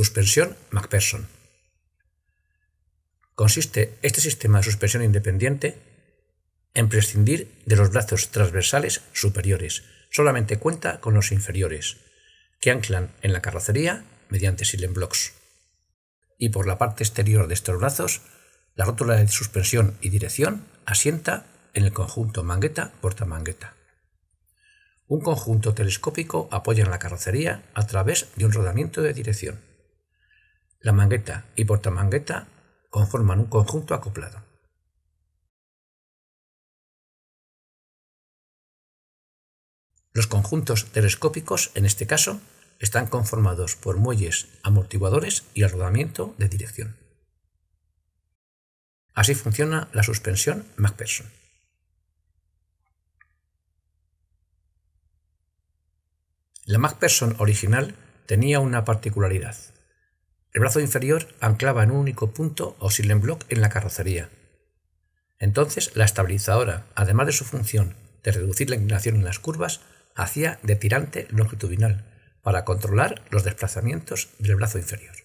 Suspensión MacPherson. Consiste este sistema de suspensión independiente en prescindir de los brazos transversales superiores, solamente cuenta con los inferiores, que anclan en la carrocería mediante silent blocks. Y por la parte exterior de estos brazos, la rótula de suspensión y dirección asienta en el conjunto mangueta-portamangueta. Un conjunto telescópico apoya en la carrocería a través de un rodamiento de dirección. La mangueta y portamangueta conforman un conjunto acoplado. Los conjuntos telescópicos, en este caso, están conformados por muelles, amortiguadores y el rodamiento de dirección. Así funciona la suspensión MacPherson. La MacPherson original tenía una particularidad, el brazo inferior anclaba en un único punto o silenblock en la carrocería. Entonces, la estabilizadora, además de su función de reducir la inclinación en las curvas, hacía de tirante longitudinal para controlar los desplazamientos del brazo inferior.